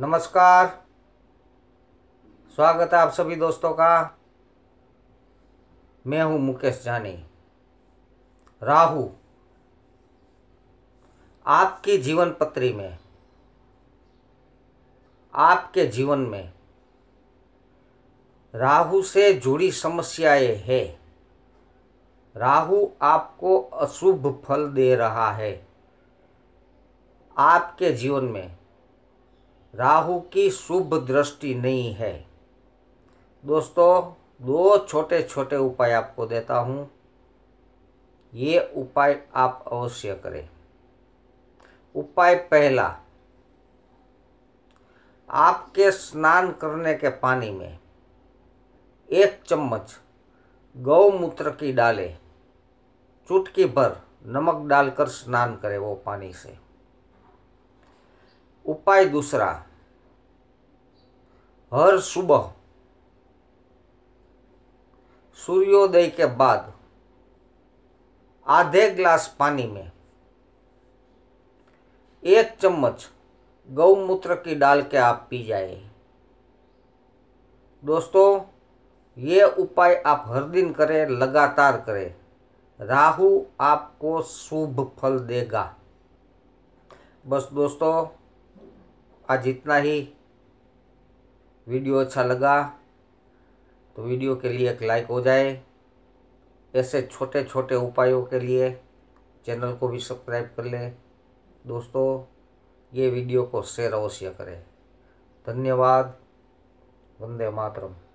नमस्कार स्वागत है आप सभी दोस्तों का मैं हूं मुकेश जानी राहु आपकी जीवन पत्री में आपके जीवन में राहु से जुड़ी समस्याएं है राहु आपको अशुभ फल दे रहा है आपके जीवन में राहु की शुभ दृष्टि नहीं है दोस्तों दो छोटे छोटे उपाय आपको देता हूँ ये उपाय आप अवश्य करें उपाय पहला आपके स्नान करने के पानी में एक चम्मच गौमूत्र की डालें चुटकी भर नमक डालकर स्नान करें वो पानी से उपाय दूसरा हर सुबह सूर्योदय के बाद आधे ग्लास पानी में एक चम्मच गौमूत्र की डाल के आप पी जाए दोस्तों ये उपाय आप हर दिन करें लगातार करें राहु आपको शुभ फल देगा बस दोस्तों आज इतना ही वीडियो अच्छा लगा तो वीडियो के लिए एक लाइक हो जाए ऐसे छोटे छोटे उपायों के लिए चैनल को भी सब्सक्राइब कर लें दोस्तों ये वीडियो को शेयर अवश्य करें धन्यवाद वंदे मातरम